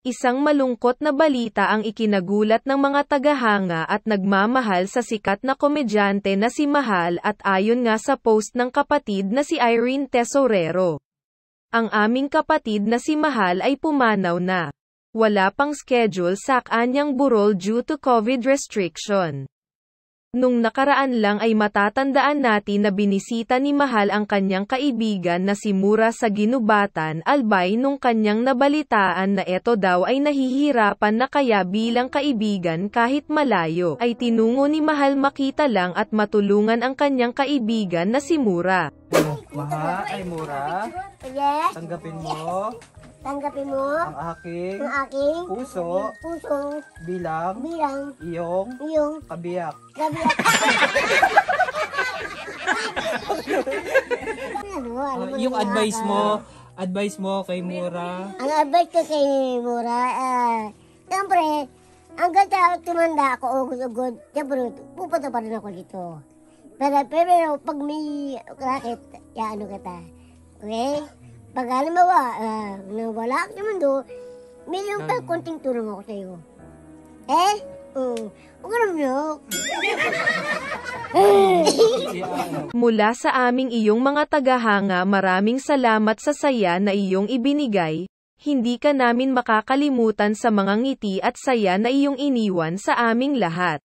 Isang malungkot na balita ang ikinagulat ng mga tagahanga at nagmamahal sa sikat na komedyante na si Mahal at ayon nga sa post ng kapatid na si Irene Tesorero. Ang aming kapatid na si Mahal ay pumanaw na. Wala pang schedule sa kanyang burol due to COVID restriction. Nung nakaraan lang ay matatandaan natin na binisita ni Mahal ang kanyang kaibigan na si Mura sa ginubatan albay nung kanyang nabalitaan na eto daw ay nahihirapan na kaya bilang kaibigan kahit malayo, ay tinungo ni Mahal makita lang at matulungan ang kanyang kaibigan na si Mura. Mahal ay Mura, tanggapin mo. Tanggapin mo ang aking, ang aking puso, puso bilang, bilang iyong, iyong kabiyak. Kabiyak. ano, ano uh, yung advice mo, advice mo kay Mura? Ang advice ko kay Mura, uh, siyempre, hanggang sa tumanda ako, ugod-ugod, oh, oh, siyempre, pupunta pa rin ako dito. Pero, pero pag may racket, yaano kita. Okay? Pag alam mo ba, uh, ah, nawala ka sa mundo, mayroon pa ah. konting tulong ako sa'yo. Eh? Oo. Mm, huwag ka Mula sa aming iyong mga tagahanga maraming salamat sa saya na iyong ibinigay, hindi ka namin makakalimutan sa mga ngiti at saya na iyong iniwan sa aming lahat.